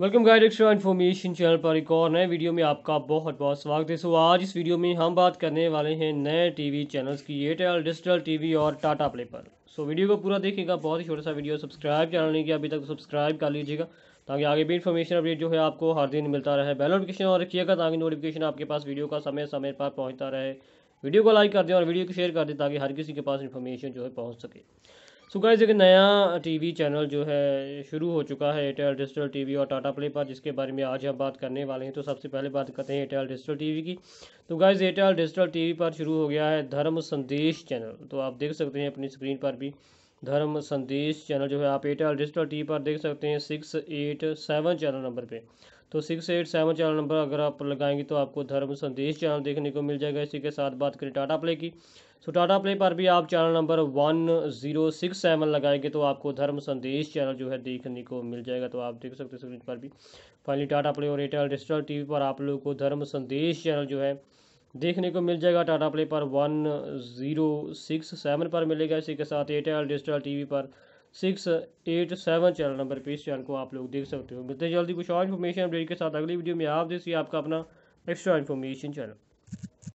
welcome guide extra information channel पर एक और नए वीडियो में आपका बहुत बहुत स्वागत है सो आज इस वीडियो में हम बात करने वाले हैं नए टीवी चैनल्स की एयरटेल डिजिटल टीवी और टाटा प्ले पर सो वीडियो को पूरा देखिएगा बहुत ही छोटा सा वीडियो सब्सक्राइब चैनल नहीं किया अभी तक तो सब्सक्राइब कर लीजिएगा ताकि आगे भी इन्फॉर्मेशन अपडेट जो है आपको हर दिन मिलता रहे बेल नोटिफिकेशन और रखिएगा ताकि नोटिफिकेशन आपके पास वीडियो का समय समय पर पहुँचता रहे वीडियो को लाइक कर दें और वीडियो को शेयर कर दें ताकि हर किसी के पास इन्फॉर्मेशन जो है पहुँच सके सो गाइज एक नया टीवी चैनल जो है शुरू हो चुका है एयरटेल डिजिटल टीवी और टाटा प्ले पर जिसके बारे में आज हम बात करने वाले हैं तो सबसे पहले बात करते हैं एयरटेल डिजिटल टीवी की तो गाइज एयरटेल डिजिटल टीवी पर शुरू हो गया है धर्म संदेश चैनल तो आप देख सकते हैं अपनी स्क्रीन पर भी धर्म संदेश चैनल जो है आप एयरटेल डिजिटल टी पर देख सकते हैं six eight seven channel number पे तो six eight seven channel number अगर आप लगाएंगे तो आपको धर्म संदेश चैनल देखने को मिल जाएगा इसी के साथ बात करें टाटा प्ले की तो टाटा प्ले पर भी आप channel number one zero six seven लगाएंगे तो आपको धर्म संदेश चैनल जो है देखने को मिल जाएगा तो आप देख सकते हैं स्क्रीन पर भी फाइनली टाटा प्ले और एयरटेल डिजिटल टी पर आप लोगों को धर्म संदेश चैनल जो है देखने को मिल जाएगा टाटा प्ले पर वन ज़ीरो सिक्स सेवन पर मिलेगा इसी के साथ एयरटेल डिजिटल टीवी पर six eight seven channel number पे इस चैनल को आप लोग देख सकते हो मिलते हैं जल्दी कुछ और इन्फॉर्मेशन अपडेट के साथ अगली वीडियो में आप देखिए आपका अपना एक्स्ट्रा इन्फॉर्मेशन चैनल